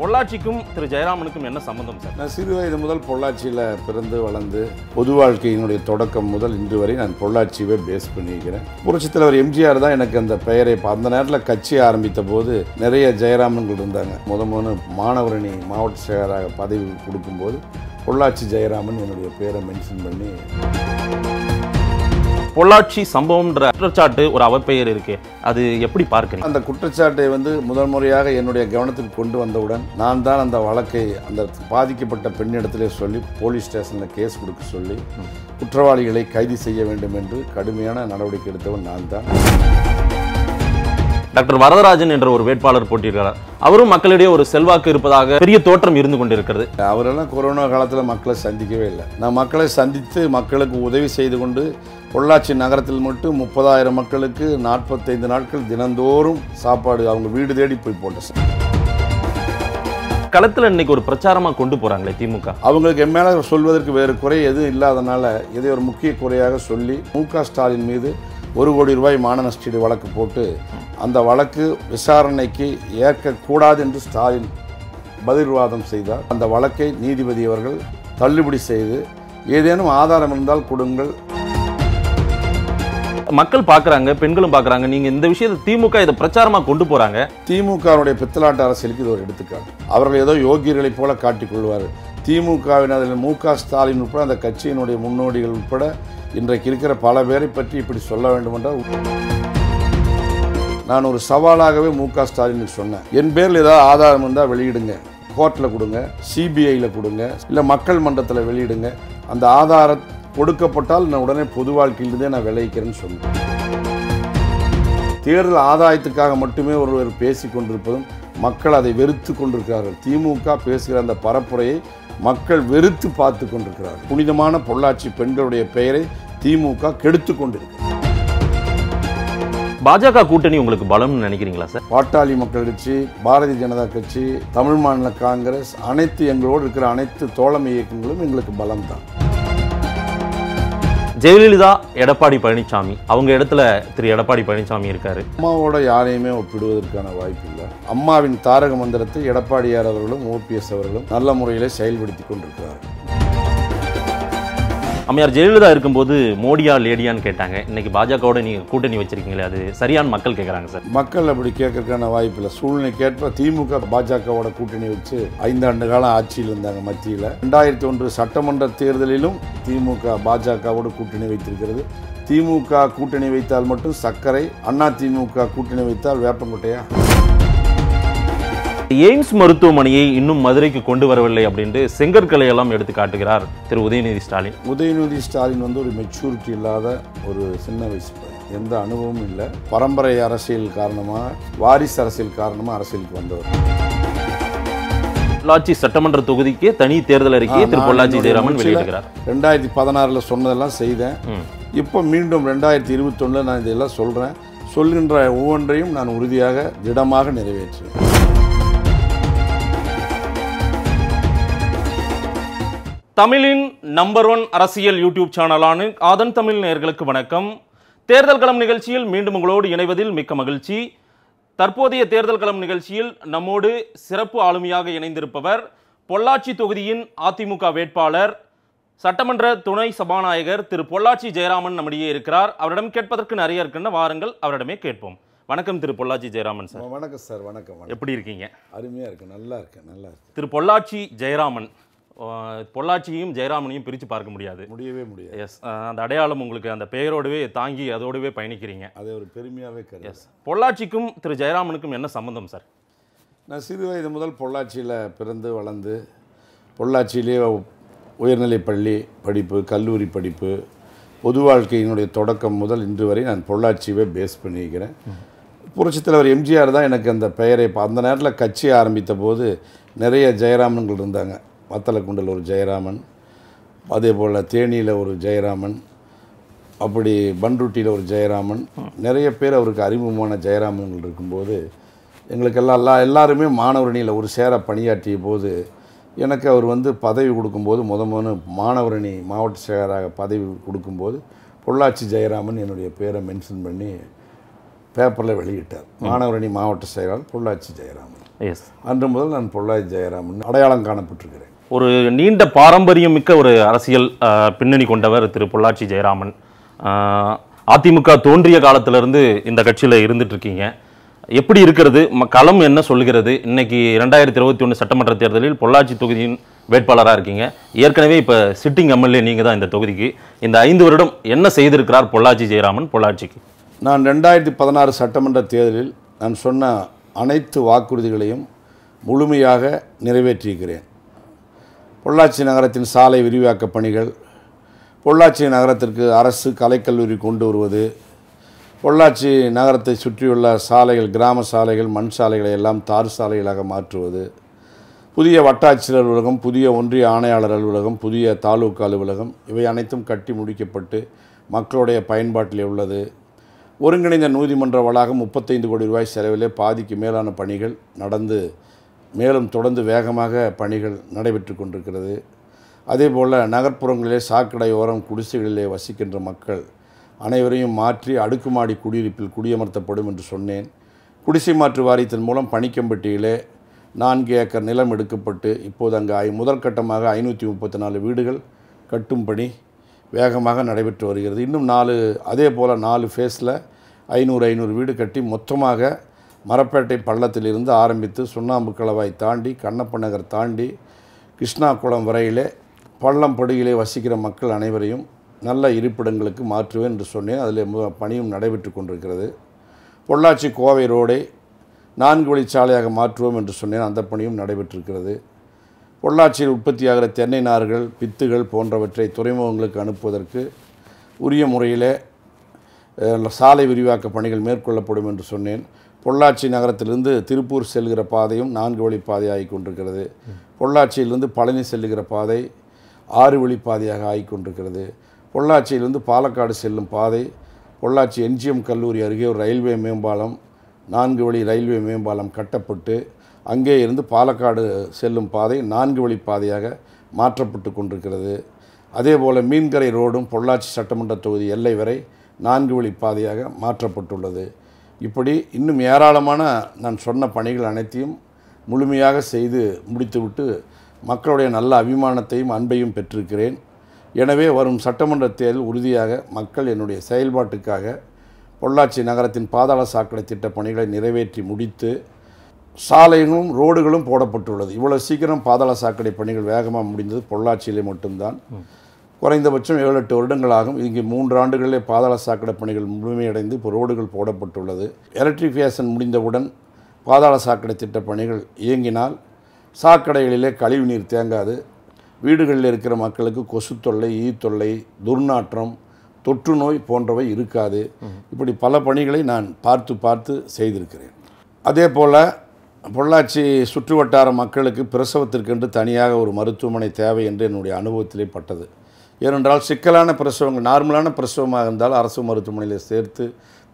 பொள்ளாச்சிக்கும் திரு ஜெயராமனுக்கும் என்ன சம்பந்தம் சார் நான் சிறு வயது முதல் பொள்ளாச்சியில் பிறந்து வளர்ந்து பொது வாழ்க்கையினுடைய தொடக்கம் முதல் இன்று வரை நான் பொள்ளாச்சியவே பேஸ் பண்ணியிருக்கிறேன் புரட்சித் தலைவர் எம்ஜிஆர் தான் எனக்கு அந்த பெயரை அந்த நேரத்தில் கட்சி ஆரம்பித்த போது நிறைய ஜெயராமன்கள் இருந்தாங்க முத முதல்ல மாணவரணி மாவட்ட செயலராக பதவி கொடுக்கும்போது பொள்ளாச்சி ஜெயராமன் என்னுடைய பேரை மென்ஷன் பண்ணி பொள்ளாச்சி சம்பவம்ன்ற குற்றச்சாட்டு ஒரு அவப்பெயர் இருக்கு அது எப்படி பார்க்கணும் அந்த குற்றச்சாட்டை வந்து முதல் முறையாக என்னுடைய கவனத்துக்கு கொண்டு வந்தவுடன் நான் தான் அந்த வழக்கை அந்த பாதிக்கப்பட்ட பெண்ணிடத்திலே சொல்லி போலீஸ் ஸ்டேஷனில் கேஸ் கொடுக்க சொல்லி குற்றவாளிகளை கைது செய்ய வேண்டும் என்று கடுமையான நடவடிக்கை எடுத்தவன் நான் தான் டாக்டர் வரதராஜன் என்ற ஒரு வேட்பாளர் போட்டியிருக்கிறார் அவரும் மக்களிடையே ஒரு செல்வாக்கு இருப்பதாக பெரிய தோற்றம் இருந்து கொண்டிருக்கிறது அவரெல்லாம் கொரோனா காலத்தில் மக்களை சந்திக்கவே இல்லை நான் மக்களை சந்தித்து மக்களுக்கு உதவி செய்து கொண்டு பொள்ளாச்சி நகரத்தில் மட்டும் முப்பதாயிரம் மக்களுக்கு நாற்பத்தைந்து நாட்கள் தினந்தோறும் சாப்பாடு அவங்க வீடு தேடி போய் போட்ட சார் களத்தில் இன்னைக்கு ஒரு பிரச்சாரமாக கொண்டு போகிறாங்களே திமுக அவங்களுக்கு என் மேலே சொல்வதற்கு வேறு குறை எதுவும் இல்லாதனால இதை ஒரு முக்கிய குறையாக சொல்லி மு ஸ்டாலின் மீது ஒரு கோடி ரூபாய் மான நஷ்டீடு வழக்கு போட்டு அந்த வழக்கு விசாரணைக்கு ஏற்கக்கூடாது என்று ஸ்டாலின் பதில்வாதம் செய்தார் அந்த வழக்கை நீதிபதி அவர்கள் தள்ளுபடி செய்து ஏதேனும் ஆதாரம் இருந்தால் கொடுங்கள் மக்கள் பார்க்குறாங்க பெண்களும் பார்க்குறாங்க நீங்கள் இந்த விஷயத்தை திமுக இதை பிரச்சாரமாக கொண்டு போகிறாங்க திமுகவுடைய பித்தலாட்ட அரசியலுக்கு இது ஒரு எடுத்துக்காட்டு அவர்கள் ஏதோ யோகியர்களைப் போல காட்டிக்கொள்வார் திமுகவினர் மு க ஸ்டாலின் உட்பட அந்த கட்சியினுடைய முன்னோடிகள் உட்பட இன்றைக்கு இருக்கிற பல பேரை பற்றி இப்படி சொல்ல வேண்டுமென்றால் நான் ஒரு சவாலாகவே மு க ஸ்டாலினுக்கு சொன்னேன் என் பேரில் ஏதாவது ஆதாரம் இருந்தால் வெளியிடுங்க கோர்ட்டில் கொடுங்க சிபிஐயில் கொடுங்க இல்லை மக்கள் மன்றத்தில் வெளியிடுங்க அந்த ஆதாரம் கொடுக்கப்பட்டால் நான் உடனே பொது வாழ்க்கையிலிருந்தே நான் விளைவிக்கிறேன்னு சொன்னேன் தேர்தல் ஆதாயத்துக்காக மட்டுமே ஒருவர் பேசி கொண்டிருப்பதும் மக்கள் அதை வெறுத்து கொண்டிருக்கிறார்கள் திமுக பேசுகிற அந்த பரப்புரையை மக்கள் வெறுத்து பார்த்து கொண்டிருக்கிறார்கள் புனிதமான பொள்ளாச்சி பெண்களுடைய பெயரை திமுக கெடுத்து கொண்டிருக்கிறது பாஜக கூட்டணி உங்களுக்கு பலம்னு நினைக்கிறீங்களா சார் பாட்டாளி மக்கள் கட்சி பாரதிய ஜனதா கட்சி தமிழ் மாநில காங்கிரஸ் அனைத்து எங்களோடு இருக்கிற அனைத்து தோழமை இயக்கங்களும் எங்களுக்கு பலம் தான் ஜெயலலிதா எடப்பாடி பழனிசாமி அவங்க இடத்துல திரு எடப்பாடி பழனிசாமி இருக்காரு அம்மாவோட யாரையுமே ஒப்பிடுவதற்கான வாய்ப்பு இல்லை அம்மாவின் தாரக மந்திரத்தை எடப்பாடியார் அவர்களும் ஓபிஎஸ் அவர்களும் நல்ல முறையில் செயல்படுத்தி கொண்டிருக்கிறார்கள் அம்மையார் ஜெயலலிதா இருக்கும்போது மோடியா லேடியான்னு கேட்டாங்க இன்னைக்கு பாஜகவோட நீங்கள் கூட்டணி வச்சிருக்கீங்களே அது சரியான மக்கள் கேட்குறாங்க சார் மக்கள் அப்படி கேட்கறதுக்கான வாய்ப்பு இல்லை கேட்ப திமுக பாஜகவோட கூட்டணி வச்சு ஐந்தாண்டு காலம் ஆட்சியில் இருந்தாங்க மத்தியில் ரெண்டாயிரத்தி ஒன்று சட்டமன்ற தேர்தலிலும் திமுக பாஜகவோட கூட்டணி வைத்திருக்கிறது திமுக கூட்டணி வைத்தால் மட்டும் சர்க்கரை அதிமுக கூட்டணி வைத்தால் வேப்பங்கொட்டையா எய்ம்ஸ் மருத்துவமனையை இன்னும் மதுரைக்கு கொண்டு வரவில்லை அப்படின்ட்டு செங்கற்களை எல்லாம் எடுத்து காட்டுகிறார் திரு உதயநிதி ஸ்டாலின் உதயநிதி ஸ்டாலின் வந்து ஒரு மெச்சூரிட்டி இல்லாத ஒரு சின்ன வயசு எந்த அனுபவமும் இல்லை பரம்பரை அரசியல் காரணமாக வாரிசு அரசியல் காரணமாக அரசியலுக்கு வந்தவர் பொள்ளாச்சி சட்டமன்ற தொகுதிக்கு தனி தேர்தல் அறிக்கையை திரு பொள்ளாச்சி ஜெயராமன் வெளியிடுகிறார் ரெண்டாயிரத்தி பதினாறுல சொன்னதெல்லாம் செய்தேன் இப்போ மீண்டும் ரெண்டாயிரத்தி இருபத்தொன்னில் நான் இதெல்லாம் சொல்கிறேன் சொல்கின்ற ஒவ்வொன்றையும் நான் உறுதியாக திடமாக நிறைவேற்றுவேன் தமிழின் நம்பர் ஒன் அரசியல் யூடியூப் சேனலான ஆதன் தமிழ் நேர்களுக்கு வணக்கம் தேர்தல் களம் நிகழ்ச்சியில் மீண்டும் உங்களோடு இணைவதில் மிக்க மகிழ்ச்சி தற்போதைய தேர்தல் களம் நிகழ்ச்சியில் நம்மோடு சிறப்பு ஆளுமையாக இணைந்திருப்பவர் பொள்ளாச்சி தொகுதியின் அதிமுக வேட்பாளர் சட்டமன்ற துணை சபாநாயகர் திரு பொள்ளாச்சி ஜெயராமன் நம்மிடையே இருக்கிறார் அவரிடம் கேட்பதற்கு நிறைய இருக்கின்ற வாருங்கள் அவரிடமே கேட்போம் வணக்கம் திரு பொள்ளாச்சி ஜெயராமன் சார் வணக்கம் சார் வணக்கம் எப்படி இருக்கீங்க அருமையாக இருக்கு நல்லா இருக்கு நல்லா இருக்கு திரு பொள்ளாச்சி ஜெயராமன் பொள்ளாச்சியும் ஜெயராமனையும் பிரித்து பார்க்க முடியாது முடியவே முடியாது எஸ் அந்த அடையாளம் உங்களுக்கு அந்த பெயரோடவே தாங்கி அதோடவே பயணிக்கிறீங்க அது ஒரு பெருமையாகவே எஸ் பொள்ளாச்சிக்கும் திரு ஜெயராமனுக்கும் என்ன சம்மந்தம் சார் நான் சிறு வயது முதல் பொள்ளாச்சியில் பிறந்து வளர்ந்து பொள்ளாச்சியிலே உயர்நிலை பள்ளி படிப்பு கல்லூரி படிப்பு பொது வாழ்க்கையினுடைய தொடக்கம் முதல் இன்று வரை நான் பொள்ளாச்சியவே பேஸ் பண்ணியிருக்கிறேன் புரட்சித்தலைவர் தலைவர் எம்ஜிஆர் தான் எனக்கு அந்த பெயரை அந்த நேரத்தில் கட்சி ஆரம்பித்த போது நிறைய ஜெயராமன்கள் இருந்தாங்க மத்தலக்குண்டில் ஒரு ஜெயராமன் அதே போல் தேனியில் ஒரு ஜெயராமன் அப்படி பன்ருட்டியில் ஒரு ஜெயராமன் நிறைய பேர் அவருக்கு அறிமுகமான ஜெயராமன்கள் இருக்கும்போது எங்களுக்கெல்லாம் எல்லா எல்லாருமே மாணவரணியில் ஒரு சேர பணியாற்றிய போது எனக்கு அவர் வந்து பதவி கொடுக்கும்போது முத முதன்னு மாணவரணி மாவட்ட செயலராக பதவி கொடுக்கும்போது பொள்ளாச்சி ஜெயராமன் என்னுடைய பேரை மென்ஷன் பண்ணி பேப்பரில் வெளியிட்டார் மாணவரணி மாவட்ட செயலாளர் பொள்ளாச்சி ஜெயராமன் எஸ் அன்று முதல் நான் பொள்ளாச்சி ஜெயராமன் அடையாளம் காணப்பட்டிருக்கிறேன் ஒரு நீண்ட பாரம்பரியம் மிக்க ஒரு அரசியல் பின்னணி கொண்டவர் திரு பொள்ளாச்சி ஜெயராமன் அதிமுக தோன்றிய காலத்திலிருந்து இந்த கட்சியில் இருக்கீங்க எப்படி இருக்கிறது களம் என்ன சொல்கிறது இன்னைக்கு ரெண்டாயிரத்தி இருபத்தி ஒன்று சட்டமன்ற தேர்தலில் பொள்ளாச்சி தொகுதியின் வேட்பாளராக இருக்கீங்க ஏற்கனவே இப்போ சிட்டிங் எம்எல்ஏ நீங்கள் தான் இந்த தொகுதிக்கு இந்த ஐந்து வருடம் என்ன செய்திருக்கிறார் பொள்ளாச்சி ஜெயராமன் பொள்ளாச்சிக்கு நான் ரெண்டாயிரத்தி பதினாறு சட்டமன்ற தேர்தலில் நான் சொன்ன அனைத்து வாக்குறுதிகளையும் முழுமையாக நிறைவேற்றியிருக்கிறேன் பொள்ளாச்சி நகரத்தின் சாலை விரிவாக்க பணிகள் பொள்ளாச்சி நகரத்திற்கு அரசு கலைக்கல்லூரி கொண்டு வருவது பொள்ளாச்சி நகரத்தை சுற்றியுள்ள சாலைகள் கிராம சாலைகள் மண் சாலைகளை எல்லாம் தார் சாலைகளாக மாற்றுவது புதிய வட்டாட்சியர் அலுவலகம் புதிய ஒன்றிய ஆணையாளர் அலுவலகம் புதிய தாலுக்கா அலுவலகம் இவை அனைத்தும் கட்டி முடிக்கப்பட்டு மக்களுடைய பயன்பாட்டிலே உள்ளது ஒருங்கிணைந்த நீதிமன்ற வளாகம் முப்பத்தைந்து கோடி ரூபாய் செலவிலே பாதிக்கு மேலான பணிகள் நடந்து மேலும் தொடர்ந்து வேகமாக பணிகள் நடைபெற்று கொண்டிருக்கிறது அதேபோல் நகர்ப்புறங்களிலே சாக்கடையோரம் குடிசைகளிலே வசிக்கின்ற மக்கள் அனைவரையும் மாற்றி அடுக்குமாடி குடியிருப்பில் குடியமர்த்தப்படும் என்று சொன்னேன் குடிசை மாற்று வாரியத்தின் மூலம் பணிக்கம்பட்டியிலே நான்கு ஏக்கர் நிலம் எடுக்கப்பட்டு இப்போது அங்கு ஐ முதற்கட்டமாக ஐநூற்றி முப்பத்தி நாலு வீடுகள் கட்டும் பணி வேகமாக நடைபெற்று வருகிறது இன்னும் நாலு அதே போல் நாலு ஃபேஸில் ஐநூறு ஐநூறு வீடு கட்டி மொத்தமாக மரப்பேட்டை பள்ளத்திலிருந்து ஆரம்பித்து சுண்ணாம்பு கலவாய் தாண்டி கண்ணப்ப நகர் தாண்டி கிருஷ்ணா குளம் வரையிலே பள்ளம் படுகிலே வசிக்கிற மக்கள் அனைவரையும் நல்ல இருப்பிடங்களுக்கு மாற்றுவேன் என்று சொன்னேன் அதில் பணியும் நடைபெற்று கொண்டிருக்கிறது பொள்ளாச்சி கோவை ரோடை நான்கு வழிச்சாலையாக மாற்றுவோம் என்று சொன்னேன் அந்த பணியும் நடைபெற்றிருக்கிறது பொள்ளாச்சியில் உற்பத்தியாகிற தென்னை நார்கள் பித்துகள் போன்றவற்றை துறைமுகங்களுக்கு அனுப்புவதற்கு உரிய முறையிலே சாலை விரிவாக்க பணிகள் மேற்கொள்ளப்படும் என்று சொன்னேன் பொள்ளாச்சி நகரத்திலிருந்து திருப்பூர் செல்கிற பாதையும் நான்கு வழி பாதையாக கொண்டிருக்கிறது பொள்ளாச்சியிலிருந்து பழனி செல்லுகிற பாதை ஆறு வழி பாதையாக ஆகி கொண்டிருக்கிறது பொள்ளாச்சியிலிருந்து பாலக்காடு செல்லும் பாதை பொள்ளாச்சி என்ஜிஎம் கல்லூரி அருகே ஒரு ரயில்வே மேம்பாலம் நான்கு வழி ரயில்வே மேம்பாலம் கட்டப்பட்டு அங்கே இருந்து பாலக்காடு செல்லும் பாதை நான்கு வழி பாதையாக மாற்றப்பட்டு கொண்டிருக்கிறது அதேபோல் மீன்கரை ரோடும் பொள்ளாச்சி சட்டமன்ற தொகுதி எல்லை வரை நான்கு வழி பாதையாக மாற்றப்பட்டுள்ளது இப்படி இன்னும் ஏராளமான நான் சொன்ன பணிகள் அனைத்தையும் முழுமையாக செய்து முடித்துவிட்டு மக்களுடைய நல்ல அபிமானத்தையும் அன்பையும் பெற்றிருக்கிறேன் எனவே வரும் சட்டமன்ற தேர்தல் உறுதியாக மக்கள் என்னுடைய செயல்பாட்டுக்காக பொள்ளாச்சி நகரத்தின் பாதாள சாக்கடை திட்ட பணிகளை நிறைவேற்றி முடித்து சாலைகளும் ரோடுகளும் போடப்பட்டுள்ளது இவ்வளோ சீக்கிரம் பாதாள சாக்கடை பணிகள் வேகமாக முடிந்தது பொள்ளாச்சியிலே மட்டும்தான் குறைந்தபட்சம் ஏழு எட்டு வருடங்கள் ஆகும் இங்கே மூன்று ஆண்டுகளிலே பாதாள சாக்கடை பணிகள் முழுமையடைந்து இப்போ ரோடுகள் போடப்பட்டுள்ளது எலக்ட்ரிஃபிகேஷன் முடிந்தவுடன் பாதாள சாக்கடை திட்ட பணிகள் இயங்கினால் சாக்கடைகளிலே கழிவு நீர் தேங்காது வீடுகளில் இருக்கிற மக்களுக்கு கொசு தொல்லை ஈ தொல்லை துர்நாற்றம் தொற்று நோய் போன்றவை இருக்காது இப்படி பல பணிகளை நான் பார்த்து பார்த்து செய்திருக்கிறேன் அதே போல் பொள்ளாச்சி சுற்று வட்டார மக்களுக்கு பிரசவத்திற்கென்று தனியாக ஒரு மருத்துவமனை தேவை என்று என்னுடைய அனுபவத்திலே பட்டது ஏனென்றால் சிக்கலான பிரசவங்கள் நார்மலான பிரசவமாக இருந்தால் அரசு மருத்துவமனையில் சேர்த்து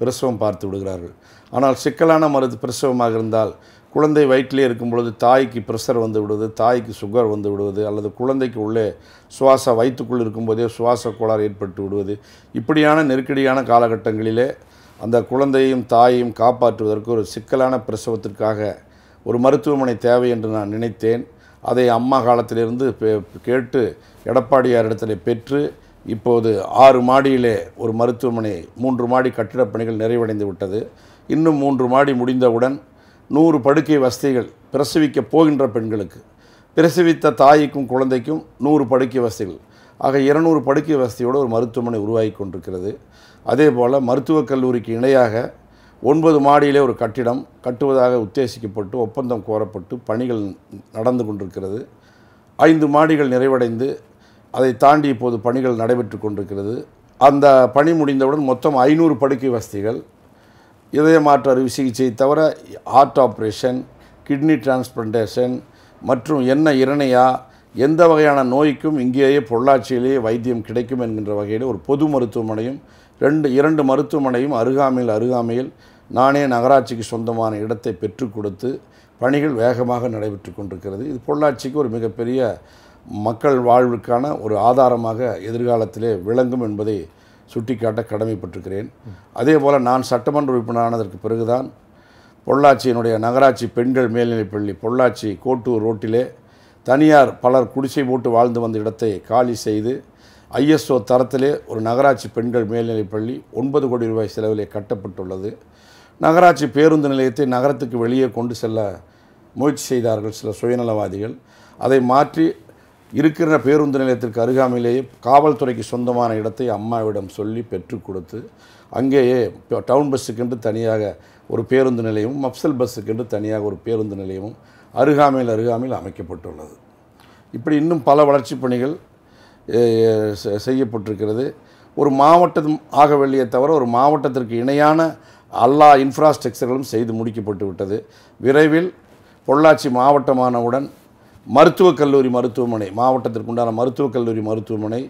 பிரசவம் பார்த்து விடுகிறார்கள் ஆனால் சிக்கலான மருத்து பிரசவமாக இருந்தால் குழந்தை வயிற்றிலே இருக்கும் பொழுது தாய்க்கு ப்ரெஷர் வந்து விடுவது தாய்க்கு சுகர் வந்து விடுவது அல்லது குழந்தைக்கு உள்ளே சுவாச வயிற்றுக்குள் இருக்கும்போதே சுவாச கோளாறு ஏற்பட்டு விடுவது இப்படியான நெருக்கடியான காலகட்டங்களிலே அந்த குழந்தையும் தாயையும் காப்பாற்றுவதற்கு ஒரு சிக்கலான பிரசவத்திற்காக ஒரு மருத்துவமனை தேவை என்று நான் நினைத்தேன் அதை அம்மா காலத்திலிருந்து கேட்டு இடத்துல பெற்று இப்போது ஆறு மாடியிலே ஒரு மருத்துவமனை மூன்று மாடி கட்டிடப் பணிகள் நிறைவடைந்து விட்டது இன்னும் மூன்று மாடி முடிந்தவுடன் நூறு படுக்கை வசதிகள் பிரசவிக்க போகின்ற பெண்களுக்கு பிரசவித்த தாய்க்கும் குழந்தைக்கும் நூறு படுக்கை வசதிகள் ஆக இருநூறு படுக்கை வசதியோடு ஒரு மருத்துவமனை உருவாகி கொண்டிருக்கிறது அதே போல் மருத்துவக் கல்லூரிக்கு இணையாக ஒன்பது மாடியிலே ஒரு கட்டிடம் கட்டுவதாக உத்தேசிக்கப்பட்டு ஒப்பந்தம் கோரப்பட்டு பணிகள் நடந்து கொண்டிருக்கிறது ஐந்து மாடிகள் நிறைவடைந்து அதை தாண்டி இப்போது பணிகள் நடைபெற்று கொண்டிருக்கிறது அந்த பணி முடிந்தவுடன் மொத்தம் ஐநூறு படுக்கை வசதிகள் இதய மாற்று அறுவை சிகிச்சை தவிர ஹார்ட் ஆப்ரேஷன் கிட்னி டிரான்ஸ்பிளான்டேஷன் மற்றும் என்ன இரணையா எந்த வகையான நோய்க்கும் இங்கேயே பொள்ளாச்சியிலேயே வைத்தியம் கிடைக்கும் என்கின்ற வகையில் ஒரு பொது மருத்துவமனையும் ரெண்டு இரண்டு மருத்துவமனையும் அருகாமையில் அருகாமையில் நானே நகராட்சிக்கு சொந்தமான இடத்தை பெற்றுக் கொடுத்து பணிகள் வேகமாக நடைபெற்று கொண்டிருக்கிறது இது பொள்ளாச்சிக்கு ஒரு மிகப்பெரிய மக்கள் வாழ்வுக்கான ஒரு ஆதாரமாக எதிர்காலத்திலே விளங்கும் என்பதை சுட்டிக்காட்ட கடமைப்பட்டிருக்கிறேன் அதே போல் நான் சட்டமன்ற உறுப்பினரானதற்கு பிறகுதான் பொள்ளாச்சியினுடைய நகராட்சி பெண்கள் மேல்நிலைப்பள்ளி பொள்ளாச்சி கோட்டூர் ரோட்டிலே தனியார் பலர் குடிசை போட்டு வாழ்ந்து வந்த இடத்தை காலி செய்து ஐஎஸ்ஓ தரத்திலே ஒரு நகராட்சி பெண்கள் மேல்நிலைப் பள்ளி ஒன்பது கோடி ரூபாய் செலவிலே கட்டப்பட்டுள்ளது நகராட்சி பேருந்து நிலையத்தை நகரத்துக்கு வெளியே கொண்டு செல்ல முயற்சி செய்தார்கள் சில சுயநலவாதிகள் அதை மாற்றி இருக்கிற பேருந்து நிலையத்திற்கு அருகாமையிலேயே காவல்துறைக்கு சொந்தமான இடத்தை அம்மாவிடம் சொல்லி பெற்றுக் கொடுத்து அங்கேயே டவுன் பஸ்ஸுக்கென்று தனியாக ஒரு பேருந்து நிலையமும் மப்சல் பஸ்ஸுக்கென்று தனியாக ஒரு பேருந்து நிலையமும் அருகாமையில் அருகாமையில் அமைக்கப்பட்டுள்ளது இப்படி இன்னும் பல வளர்ச்சிப் பணிகள் செய்யப்பட்டிருக்கிறது ஒரு மாவட்டம் வேண்டிய தவிர ஒரு மாவட்டத்திற்கு இணையான எல்லா இன்ஃப்ராஸ்ட்ரக்சர்களும் செய்து முடிக்கப்பட்டு விட்டது விரைவில் பொள்ளாச்சி மாவட்டமானவுடன் மருத்துவக் கல்லூரி மருத்துவமனை மாவட்டத்திற்குண்டான மருத்துவக் கல்லூரி மருத்துவமனை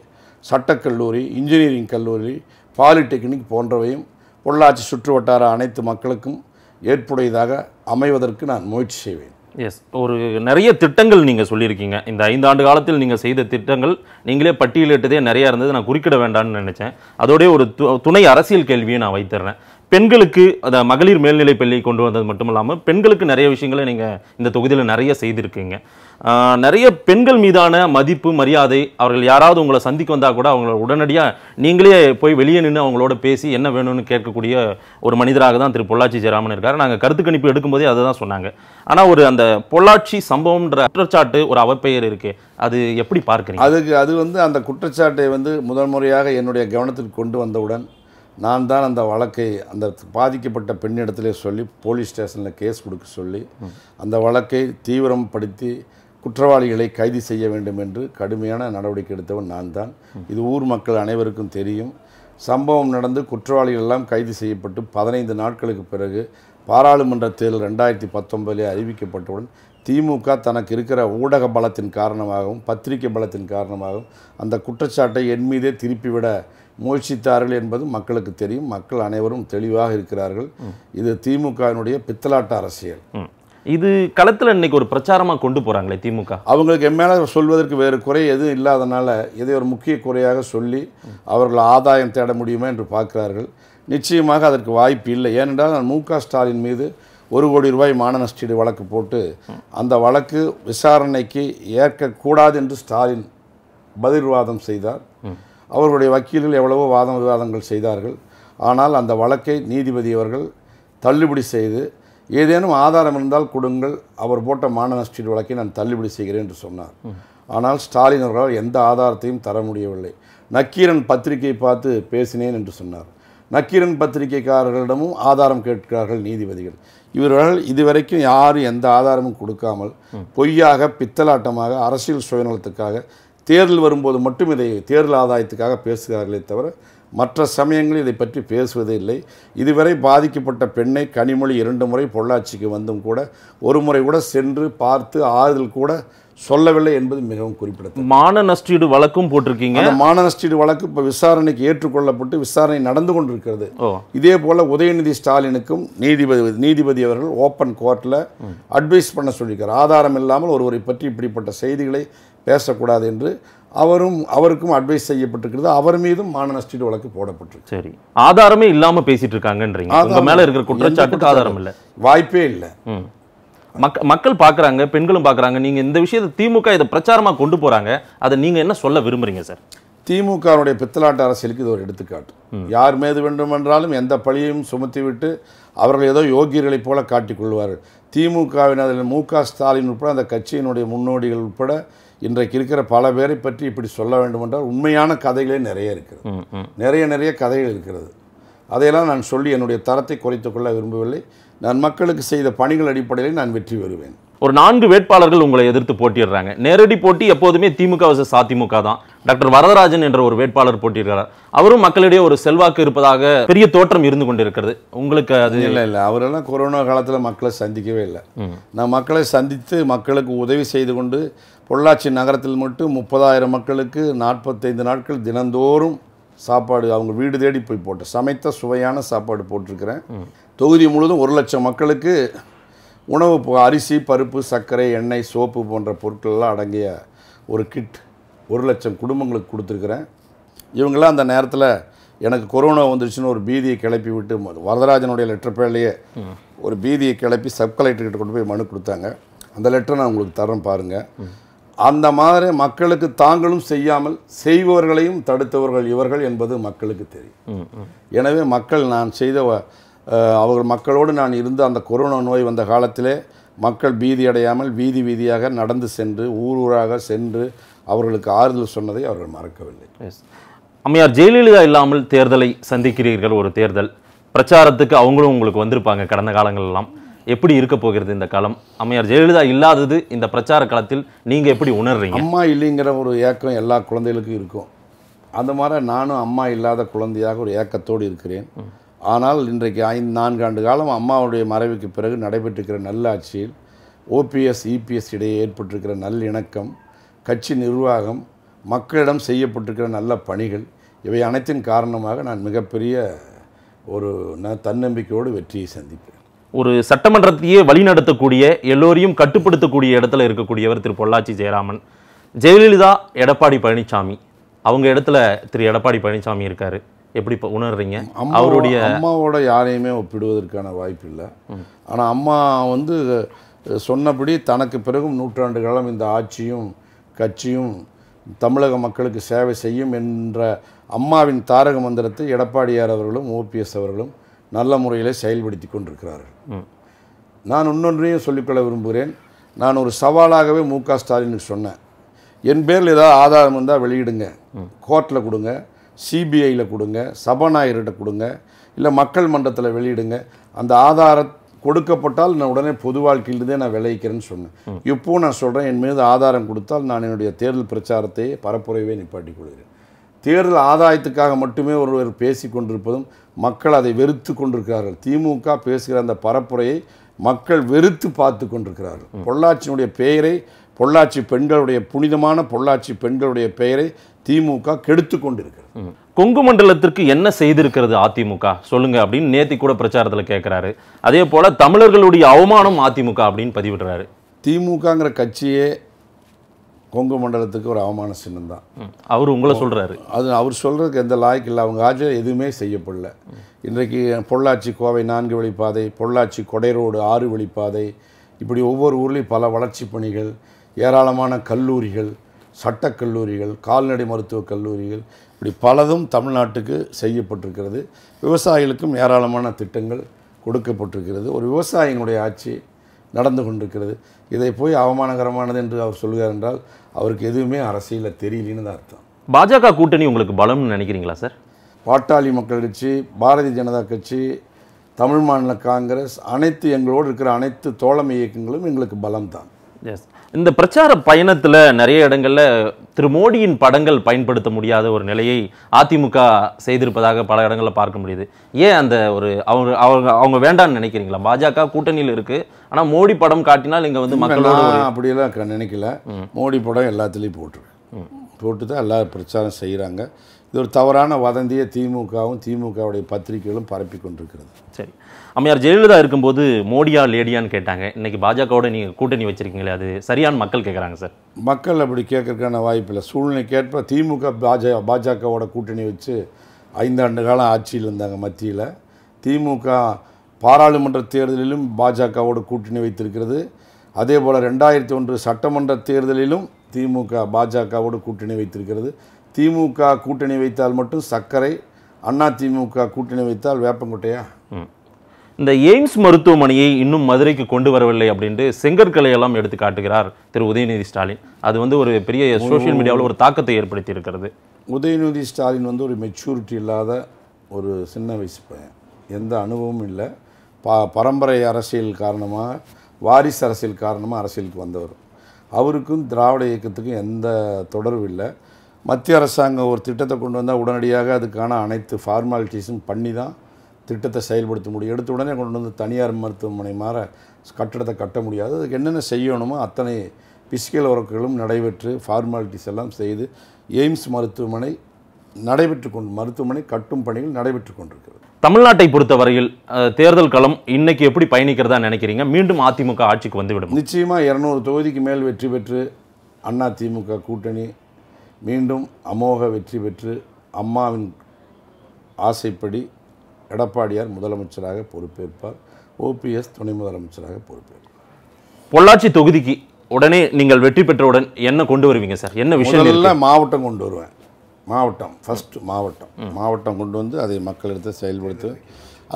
சட்டக்கல்லூரி இன்ஜினியரிங் கல்லூரி பாலிடெக்னிக் போன்றவையும் பொள்ளாச்சி சுற்றுவட்டார அனைத்து மக்களுக்கும் ஏற்புடையதாக அமைவதற்கு நான் முயற்சி செய்வேன் எஸ் ஒரு நிறைய திட்டங்கள் நீங்கள் சொல்லியிருக்கீங்க இந்த ஐந்து ஆண்டு காலத்தில் நீங்கள் செய்த திட்டங்கள் நீங்களே பட்டியலிட்டதே நிறையா இருந்தது நான் குறிக்கிட வேண்டாம்னு நினச்சேன் அதோடைய ஒரு துணை அரசியல் கேள்வியை நான் வைத்துறேன் பெண்களுக்கு அதை மகளிர் மேல்நிலை பள்ளி கொண்டு வந்தது மட்டும் இல்லாமல் பெண்களுக்கு நிறைய விஷயங்களை நீங்கள் இந்த தொகுதியில் நிறைய செய்திருக்கீங்க நிறைய பெண்கள் மீதான மதிப்பு மரியாதை அவர்கள் யாராவது உங்களை சந்திக்க வந்தால் கூட அவங்கள உடனடியாக நீங்களே போய் வெளியே நின்று அவங்களோட பேசி என்ன வேணும்னு கேட்கக்கூடிய ஒரு மனிதராக தான் திரு பொள்ளாச்சி ஜெயராமன் இருக்கார் நாங்கள் கருத்து கணிப்பு எடுக்கும்போதே அதை தான் சொன்னாங்க ஆனால் ஒரு அந்த பொள்ளாச்சி சம்பவம்ன்ற குற்றச்சாட்டு ஒரு அவப்பெயர் இருக்குது அது எப்படி பார்க்குறீங்க அதுக்கு அது வந்து அந்த குற்றச்சாட்டை வந்து முதல் முறையாக என்னுடைய கவனத்திற்கு கொண்டு வந்தவுடன் நான் தான் அந்த வழக்கை அந்த பாதிக்கப்பட்ட பெண்ணிடத்திலே சொல்லி போலீஸ் ஸ்டேஷனில் கேஸ் கொடுக்க சொல்லி அந்த வழக்கை தீவிரம் படுத்தி குற்றவாளிகளை கைது செய்ய வேண்டும் என்று கடுமையான நடவடிக்கை எடுத்தவன் நான் தான் இது ஊர் மக்கள் அனைவருக்கும் தெரியும் சம்பவம் நடந்து குற்றவாளிகள் எல்லாம் கைது செய்யப்பட்டு பதினைந்து நாட்களுக்கு பிறகு பாராளுமன்ற தேர்தல் ரெண்டாயிரத்தி பத்தொன்பதிலே அறிவிக்கப்பட்டவுடன் திமுக தனக்கு இருக்கிற ஊடக பலத்தின் காரணமாகவும் பத்திரிகை பலத்தின் காரணமாகவும் அந்த குற்றச்சாட்டை என் மீதே திருப்பிவிட மூழ்ச்சித்தார்கள் என்பது மக்களுக்கு தெரியும் மக்கள் அனைவரும் தெளிவாக இருக்கிறார்கள் இது திமுகவினுடைய பித்தலாட்ட அரசியல் இது களத்தில் இன்னைக்கு ஒரு பிரச்சாரமாக கொண்டு போகிறாங்களே திமுக அவங்களுக்கு என் மேலே சொல்வதற்கு வேறு குறை எதுவும் இல்லாதனால இதை ஒரு முக்கிய குறையாக சொல்லி அவர்கள் ஆதாயம் தேட முடியுமா என்று பார்க்கிறார்கள் நிச்சயமாக அதற்கு வாய்ப்பு இல்லை ஏனென்றால் நான் மு ஸ்டாலின் மீது ஒரு கோடி ரூபாய் நஷ்டீடு வழக்கு போட்டு அந்த வழக்கு விசாரணைக்கு ஏற்கக்கூடாது என்று ஸ்டாலின் பதில்வாதம் செய்தார் அவர்களுடைய வக்கீல்கள் எவ்வளவோ வாதம் விவாதங்கள் செய்தார்கள் ஆனால் அந்த வழக்கை நீதிபதி அவர்கள் தள்ளுபடி செய்து ஏதேனும் ஆதாரம் இருந்தால் கொடுங்கள் அவர் போட்ட மாணவ ஸ்ட்ரீட் வழக்கை நான் தள்ளுபடி செய்கிறேன் என்று சொன்னார் ஆனால் ஸ்டாலின் அவர்களால் எந்த ஆதாரத்தையும் தர முடியவில்லை நக்கீரன் பத்திரிகை பார்த்து பேசினேன் என்று சொன்னார் நக்கீரன் பத்திரிகைக்காரர்களிடமும் ஆதாரம் கேட்கிறார்கள் நீதிபதிகள் இவர்கள் இதுவரைக்கும் யாரும் எந்த ஆதாரமும் கொடுக்காமல் பொய்யாக பித்தலாட்டமாக அரசியல் சுயநலத்துக்காக தேர்தல் வரும்போது மட்டும் இதை தேர்தல் ஆதாயத்துக்காக பேசுகிறார்களே தவிர மற்ற சமயங்களில் இதை பற்றி பேசுவதே இல்லை இதுவரை பாதிக்கப்பட்ட பெண்ணை கனிமொழி இரண்டு முறை பொள்ளாச்சிக்கு வந்தும் கூட ஒரு முறை கூட சென்று பார்த்து ஆறுதல் கூட சொல்லவில்லை என்பது மிகவும் குறிப்பிடத்தக்கது மான நஷ்டீடு வழக்கும் போட்டிருக்கீங்க அந்த மான நஷ்டீடு வழக்கு இப்போ விசாரணைக்கு ஏற்றுக்கொள்ளப்பட்டு விசாரணை நடந்து கொண்டிருக்கிறது இதே போல உதயநிதி ஸ்டாலினுக்கும் நீதிபதி நீதிபதி அவர்கள் ஓப்பன் கோர்ட்டில் அட்வைஸ் பண்ண சொல்லியிருக்கார் ஆதாரம் இல்லாமல் ஒருவரை பற்றி இப்படிப்பட்ட செய்திகளை பேசக்கூடாது என்று அவரும் அவருக்கும் அட்வைஸ் செய்யப்பட்டிருக்கிறது அவர் மீதும் மான நஷ்டீடு வழக்கு போடப்பட்டிருக்கு சரி ஆதாரமே இல்லாமல் பேசிட்டு இருக்காங்கன்றீங்க அது மேலே இருக்கிற குற்றச்சாட்டுக்கு ஆதாரம் இல்லை வாய்ப்பே இல்லை மக் மக்கள் பார்க்குறாங்க பெண்களும் பார்க்குறாங்க நீங்கள் இந்த விஷயத்தை திமுக இதை பிரச்சாரமாக கொண்டு போகிறாங்க அதை நீங்கள் என்ன சொல்ல விரும்புகிறீங்க சார் திமுகவுடைய பித்தலாட்டு அரசியலுக்கு இது ஒரு எடுத்துக்காட்டு யார் மீது வேண்டுமென்றாலும் எந்த பழியையும் சுமத்திவிட்டு அவர்கள் ஏதோ யோகியர்களைப் போல காட்டிக்கொள்வார்கள் திமுகவின் அதில் மு க ஸ்டாலின் உட்பட அந்த கட்சியினுடைய முன்னோடிகள் உட்பட இன்றைக்கு இருக்கிற பல பேரை பற்றி இப்படி சொல்ல வேண்டுமென்றால் உண்மையான கதைகளே நிறைய இருக்கிறது நிறைய நிறைய கதைகள் இருக்கிறது அதையெல்லாம் நான் சொல்லி என்னுடைய தரத்தை குறைத்து கொள்ள விரும்பவில்லை நான் மக்களுக்கு செய்த பணிகள் அடிப்படையில் நான் வெற்றி பெறுவேன் ஒரு நான்கு வேட்பாளர்கள் உங்களை எதிர்த்து போட்டிடுறாங்க நேரடி போட்டி எப்போதுமே திமுக வசஸ் அதிமுக தான் டாக்டர் வரதராஜன் என்ற ஒரு வேட்பாளர் போட்டியிருக்கிறார் அவரும் மக்களிடையே ஒரு செல்வாக்கு இருப்பதாக பெரிய தோற்றம் இருந்து கொண்டிருக்கிறது உங்களுக்கு அது இல்லை இல்லை அவரெல்லாம் கொரோனா காலத்தில் மக்களை சந்திக்கவே இல்லை நான் மக்களை சந்தித்து மக்களுக்கு உதவி செய்து கொண்டு பொள்ளாச்சி நகரத்தில் மட்டும் முப்பதாயிரம் மக்களுக்கு நாற்பத்தைந்து நாட்கள் தினந்தோறும் சாப்பாடு அவங்க வீடு தேடி போய் போட்டேன் சமைத்த சுவையான சாப்பாடு போட்டிருக்கிறேன் தொகுதி முழுவதும் ஒரு லட்சம் மக்களுக்கு உணவு அரிசி பருப்பு சர்க்கரை எண்ணெய் சோப்பு போன்ற பொருட்கள்லாம் அடங்கிய ஒரு கிட் ஒரு லட்சம் குடும்பங்களுக்கு கொடுத்துருக்குறேன் இவங்களாம் அந்த நேரத்தில் எனக்கு கொரோனா வந்துருச்சுன்னு ஒரு பீதியை கிளப்பி விட்டு வரதராஜனுடைய லெட்டர் பேர்லேயே ஒரு பீதியை கிளப்பி சப் கலெக்டர்கிட்ட கொண்டு போய் மனு கொடுத்தாங்க அந்த லெட்டரை நான் உங்களுக்கு தரேன் பாருங்கள் அந்த மாதிரி மக்களுக்கு தாங்களும் செய்யாமல் செய்பவர்களையும் தடுத்தவர்கள் இவர்கள் என்பது மக்களுக்கு தெரியும் எனவே மக்கள் நான் செய்த அவர்கள் மக்களோடு நான் இருந்து அந்த கொரோனா நோய் வந்த காலத்திலே மக்கள் பீதி அடையாமல் வீதி வீதியாக நடந்து சென்று ஊர் ஊராக சென்று அவர்களுக்கு ஆறுதல் சொன்னதை அவர்கள் மறக்கவில்லை அம்மையார் ஜெயலலிதா இல்லாமல் தேர்தலை சந்திக்கிறீர்கள் ஒரு தேர்தல் பிரச்சாரத்துக்கு அவங்களும் உங்களுக்கு வந்திருப்பாங்க கடந்த காலங்களெல்லாம் எப்படி இருக்க போகிறது இந்த காலம் அம்மையார் ஜெயலலிதா இல்லாதது இந்த பிரச்சார காலத்தில் நீங்கள் எப்படி உணர்றீங்க அம்மா இல்லைங்கிற ஒரு ஏக்கம் எல்லா குழந்தைகளுக்கும் இருக்கும் அந்த மாதிரி நானும் அம்மா இல்லாத குழந்தையாக ஒரு ஏக்கத்தோடு இருக்கிறேன் ஆனால் இன்றைக்கு ஐந்து நான்கு ஆண்டு காலம் அம்மாவுடைய மறைவுக்கு பிறகு நடைபெற்றிருக்கிற நல்லாட்சியில் ஓபிஎஸ் இபிஎஸ் இடையே ஏற்பட்டிருக்கிற நல்லிணக்கம் கட்சி நிர்வாகம் மக்களிடம் செய்யப்பட்டிருக்கிற நல்ல பணிகள் இவை அனைத்தின் காரணமாக நான் மிகப்பெரிய ஒரு ந தன்னம்பிக்கையோடு வெற்றியை சந்திப்பேன் ஒரு சட்டமன்றத்தையே வழிநடத்தக்கூடிய எல்லோரையும் கட்டுப்படுத்தக்கூடிய இடத்துல இருக்கக்கூடியவர் திரு பொள்ளாச்சி ஜெயராமன் ஜெயலலிதா எடப்பாடி பழனிசாமி அவங்க இடத்துல திரு எடப்பாடி பழனிசாமி இருக்கார் எப்படி இப்போ உணர்றீங்க அவருடைய அம்மாவோட யாரையுமே ஒப்பிடுவதற்கான வாய்ப்பு இல்லை ஆனால் அம்மா வந்து சொன்னபடி தனக்கு பிறகும் நூற்றாண்டு காலம் இந்த ஆட்சியும் கட்சியும் தமிழக மக்களுக்கு சேவை செய்யும் என்ற அம்மாவின் தாரக மந்திரத்தை எடப்பாடியார் அவர்களும் ஓபிஎஸ் அவர்களும் நல்ல முறையில் செயல்படுத்தி கொண்டிருக்கிறார்கள் நான் இன்னொன்றையும் சொல்லிக்கொள்ள விரும்புகிறேன் நான் ஒரு சவாலாகவே மு க ஸ்டாலினுக்கு சொன்னேன் என் பேரில் ஏதாவது ஆதாரம் இருந்தால் வெளியிடுங்க கோர்ட்டில் கொடுங்க சிபிஐயில் கொடுங்க சபாநாயகர்கிட்ட கொடுங்க இல்லை மக்கள் மன்றத்தில் வெளியிடுங்க அந்த ஆதார கொடுக்கப்பட்டால் நான் உடனே பொது வாழ்க்கையிலிருந்தே நான் விளைவிக்கிறேன்னு சொன்னேன் இப்போவும் நான் சொல்கிறேன் என் மீது ஆதாரம் கொடுத்தால் நான் என்னுடைய தேர்தல் பிரச்சாரத்தை பரப்புரைவே நிப்பாட்டி கொள்கிறேன் தேர்தல் ஆதாயத்துக்காக மட்டுமே ஒருவர் பேசி கொண்டிருப்பதும் மக்கள் அதை வெறுத்து கொண்டிருக்கிறார்கள் திமுக பேசுகிற அந்த பரப்புரையை மக்கள் வெறுத்து பார்த்து கொண்டிருக்கிறார்கள் பொள்ளாச்சியினுடைய பெயரை பொள்ளாச்சி பெண்களுடைய புனிதமான பொள்ளாச்சி பெண்களுடைய பெயரை திமுக கெடுத்து கொண்டிருக்கிறது கொங்கு மண்டலத்திற்கு என்ன செய்திருக்கிறது அதிமுக சொல்லுங்க அப்படின்னு நேத்தி கூட பிரச்சாரத்தில் கேட்குறாரு அதே போல் தமிழர்களுடைய அவமானம் அதிமுக அப்படின்னு பதிவிடுறாரு திமுகங்கிற கட்சியே கொங்கு மண்டலத்துக்கு ஒரு அவமான சின்னம் தான் அவர் உங்களை சொல்கிறாரு அது அவர் சொல்கிறதுக்கு எந்த லாய்க்கு இல்லை அவங்க ஆஜர் எதுவுமே செய்யப்படல இன்றைக்கு பொள்ளாச்சி கோவை நான்கு வழிப்பாதை பொள்ளாச்சி கொடைரோடு ஆறு வழிப்பாதை இப்படி ஒவ்வொரு ஊர்லேயும் பல வளர்ச்சி பணிகள் ஏராளமான கல்லூரிகள் சட்டக்கல்லூரிகள் கால்நடை மருத்துவக் கல்லூரிகள் இப்படி பலதும் தமிழ்நாட்டுக்கு செய்யப்பட்டிருக்கிறது விவசாயிகளுக்கும் ஏராளமான திட்டங்கள் கொடுக்கப்பட்டிருக்கிறது ஒரு விவசாயியினுடைய ஆட்சி நடந்து கொண்டிருக்கிறது இதை போய் அவமானகரமானது என்று அவர் சொல்கிறார் என்றால் அவருக்கு எதுவுமே அரசியலில் தெரியலன்னு தான் அர்த்தம் பாஜக கூட்டணி உங்களுக்கு பலம்னு நினைக்கிறீங்களா சார் பாட்டாளி மக்கள் கட்சி பாரதிய ஜனதா கட்சி தமிழ் மாநில காங்கிரஸ் அனைத்து எங்களோடு இருக்கிற அனைத்து தோழமை இயக்கங்களும் எங்களுக்கு பலம் தான் எஸ் இந்த பிரச்சார பயணத்தில் நிறைய இடங்களில் திரு மோடியின் படங்கள் பயன்படுத்த முடியாத ஒரு நிலையை அதிமுக செய்திருப்பதாக பல இடங்களில் பார்க்க முடியுது ஏன் அந்த ஒரு அவங்க அவங்க அவங்க வேண்டாம்னு நினைக்கிறீங்களா பாஜக கூட்டணியில் இருக்குது ஆனால் மோடி படம் காட்டினால் இங்கே வந்து மக்கள் அப்படியெல்லாம் நினைக்கல மோடி படம் எல்லாத்துலேயும் போட்டுருவேன் போட்டு தான் எல்லா பிரச்சாரம் செய்கிறாங்க இது ஒரு தவறான வதந்தியை திமுகவும் திமுகவுடைய பத்திரிகைகளும் பரப்பி கொண்டிருக்கிறது சரி அம்மையார் ஜெயலலிதா இருக்கும்போது மோடியா லேடியான்னு கேட்டாங்க இன்றைக்கி பாஜகவோட நீங்கள் கூட்டணி வச்சுருக்கீங்களே அது சரியான மக்கள் கேட்குறாங்க சார் மக்கள் அப்படி இல்லை வாய்ப்பில்லை கேட்ப திமுக பாஜ பாஜகவோட கூட்டணி வச்சு ஐந்தாண்டு காலம் ஆட்சியில் இருந்தாங்க மத்தியில் திமுக பாராளுமன்ற தேர்தலிலும் பாஜகவோட கூட்டணி வைத்திருக்கிறது அதே போல் ரெண்டாயிரத்தி ஒன்று சட்டமன்ற தேர்தலிலும் திமுக பாஜகவோடு கூட்டணி வைத்திருக்கிறது திமுக கூட்டணி வைத்தால் மட்டும் சர்க்கரை அண்ணா திமுக கூட்டணி வைத்தால் வேப்பங்குட்டையா இந்த எய்ம்ஸ் மருத்துவமனையை இன்னும் மதுரைக்கு கொண்டு வரவில்லை அப்படின்ட்டு செங்கற்களை எல்லாம் எடுத்து காட்டுகிறார் திரு உதயநிதி ஸ்டாலின் அது வந்து ஒரு பெரிய சோஷியல் மீடியாவில் ஒரு தாக்கத்தை ஏற்படுத்தி இருக்கிறது உதயநிதி ஸ்டாலின் வந்து ஒரு மெச்சூரிட்டி இல்லாத ஒரு சின்ன வயசு பையன் எந்த அனுபவமும் இல்லை பா பரம்பரை அரசியல் காரணமாக வாரிசு அரசியல் காரணமாக அரசியலுக்கு வந்தவர் அவருக்கும் திராவிட இயக்கத்துக்கும் எந்த தொடர்பு இல்லை மத்திய அரசாங்கம் ஒரு திட்டத்தை கொண்டு வந்தால் உடனடியாக அதுக்கான அனைத்து ஃபார்மாலிட்டிஸும் பண்ணி தான் திட்டத்தை செயல்படுத்த முடியும் எடுத்த உடனே கொண்டு வந்து தனியார் மருத்துவமனை மாற கட்டடத்தை கட்ட முடியாது அதுக்கு என்னென்ன செய்யணுமோ அத்தனை பிசிக்கல் ஒர்க்குகளும் நடைபெற்று ஃபார்மாலிட்டிஸ் எல்லாம் செய்து எய்ம்ஸ் மருத்துவமனை நடைபெற்று கொண்டு மருத்துவமனை கட்டும் பணிகள் நடைபெற்று கொண்டிருக்கிறது தமிழ்நாட்டை பொறுத்தவரையில் தேர்தல் களம் இன்னைக்கு எப்படி பயணிக்கிறதா நினைக்கிறீங்க மீண்டும் அதிமுக ஆட்சிக்கு வந்துவிடும் நிச்சயமாக இரநூறு தொகுதிக்கு மேல் வெற்றி பெற்று அண்ணா திமுக கூட்டணி மீண்டும் அமோக வெற்றி பெற்று அம்மாவின் ஆசைப்படி எடப்பாடியார் முதலமைச்சராக பொறுப்பேற்பார் ஓபிஎஸ் துணை முதலமைச்சராக பொறுப்பேற்பார் பொள்ளாச்சி தொகுதிக்கு உடனே நீங்கள் வெற்றி பெற்றவுடன் என்ன கொண்டு வருவீங்க சார் என்ன விஷயம் இல்லை மாவட்டம் கொண்டு வருவேன் மாவட்டம் ஃபஸ்ட்டு மாவட்டம் மாவட்டம் கொண்டு வந்து அதை மக்களிடத்தை செயல்படுத்துவேன்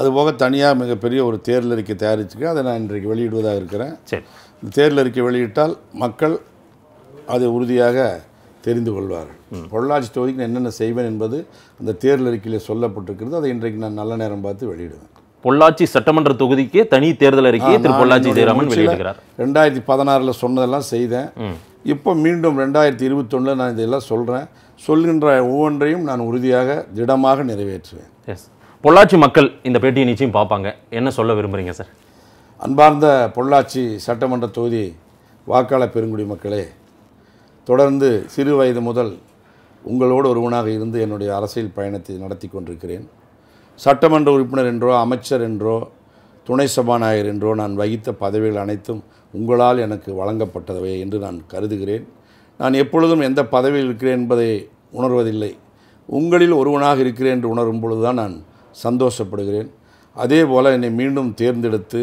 அதுபோக தனியாக மிகப்பெரிய ஒரு தேர்தல் அறிக்கை தயாரிச்சுக்க அதை நான் இன்றைக்கு வெளியிடுவதாக இருக்கிறேன் சரி தேர்தல் அறிக்கை வெளியிட்டால் மக்கள் அதை உறுதியாக தெரிந்து கொள்வார்கள் பொள்ளாச்சி தொகுதிக்கு நான் என்னென்ன செய்வேன் என்பது அந்த தேர்தல் அறிக்கையில் சொல்லப்பட்டிருக்கிறது அதை இன்றைக்கு நான் நல்ல நேரம் பார்த்து வெளியிடுவேன் பொள்ளாச்சி சட்டமன்ற தொகுதிக்கு தனி தேர்தல் அறிக்கையை திரு பொள்ளாச்சி ஜெயராமன் வெளியிடுகிறார் ரெண்டாயிரத்தி பதினாறில் சொன்னதெல்லாம் செய்தேன் இப்போ மீண்டும் ரெண்டாயிரத்தி இருபத்தொன்னில் நான் இதெல்லாம் சொல்கிறேன் சொல்கின்ற ஒவ்வொன்றையும் நான் உறுதியாக திடமாக நிறைவேற்றுவேன் எஸ் பொள்ளாச்சி மக்கள் இந்த பேட்டியை நிச்சயம் பார்ப்பாங்க என்ன சொல்ல விரும்புகிறீங்க சார் அன்பார்ந்த பொள்ளாச்சி சட்டமன்ற தொகுதி வாக்காளர் பெருங்குடி மக்களே தொடர்ந்து சிறு வயது முதல் உங்களோடு ஒருவனாக இருந்து என்னுடைய அரசியல் பயணத்தை நடத்தி கொண்டிருக்கிறேன் சட்டமன்ற உறுப்பினர் என்றோ அமைச்சர் என்றோ துணை சபாநாயகர் என்றோ நான் வகித்த பதவிகள் அனைத்தும் உங்களால் எனக்கு வழங்கப்பட்டவை என்று நான் கருதுகிறேன் நான் எப்பொழுதும் எந்த பதவியில் இருக்கிறேன் என்பதை உணர்வதில்லை உங்களில் ஒருவனாக இருக்கிறேன் என்று உணரும் பொழுது தான் நான் சந்தோஷப்படுகிறேன் அதே போல் என்னை மீண்டும் தேர்ந்தெடுத்து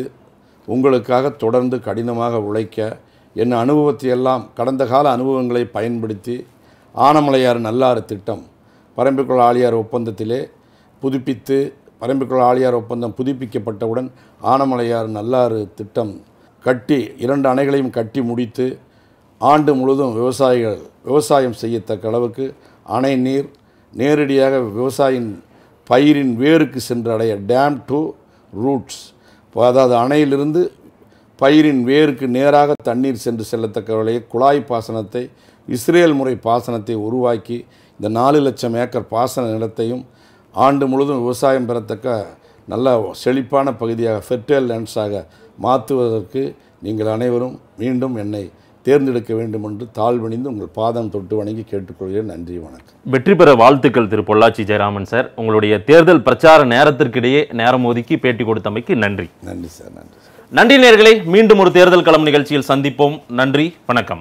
உங்களுக்காக தொடர்ந்து கடினமாக உழைக்க என் அனுபவத்தை எல்லாம் கடந்த கால அனுபவங்களை பயன்படுத்தி ஆனமலையார் நல்லாறு திட்டம் பரம்பிக்குள ஆழியார் ஒப்பந்தத்திலே புதுப்பித்து பரம்பிக்குள ஆழியார் ஒப்பந்தம் புதுப்பிக்கப்பட்டவுடன் ஆனமலையார் நல்லாறு திட்டம் கட்டி இரண்டு அணைகளையும் கட்டி முடித்து ஆண்டு முழுவதும் விவசாயிகள் விவசாயம் செய்யத்தக்க அளவுக்கு அணை நீர் நேரடியாக விவசாயின் பயிரின் வேருக்கு சென்றடைய டேம் டு ரூட்ஸ் அதாவது அணையிலிருந்து பயிரின் வேருக்கு நேராக தண்ணீர் சென்று செல்லத்தக்க வகையில் குழாய் பாசனத்தை இஸ்ரேல் முறை பாசனத்தை உருவாக்கி இந்த நாலு லட்சம் ஏக்கர் பாசன நிலத்தையும் ஆண்டு முழுதும் விவசாயம் பெறத்தக்க நல்ல செழிப்பான பகுதியாக ஃபெர்டைல் லேண்ட்ஸாக மாற்றுவதற்கு நீங்கள் அனைவரும் மீண்டும் என்னை தேர்ந்தெடுக்க வேண்டும் என்று தாழ்வணிந்து உங்கள் பாதம் தொட்டு வணங்கி கேட்டுக்கொள்கிறேன் நன்றி வணக்கம் வெற்றி பெற வாழ்த்துக்கள் திரு பொள்ளாச்சி ஜெயராமன் சார் உங்களுடைய தேர்தல் பிரச்சார நேரத்திற்கிடையே நேரம் ஒதுக்கி பேட்டி கொடுத்தமைக்கு நன்றி நன்றி சார் நன்றி நன்றி நேர்களை மீண்டும் ஒரு தேர்தல் களம் நிகழ்ச்சியில் சந்திப்போம் நன்றி வணக்கம்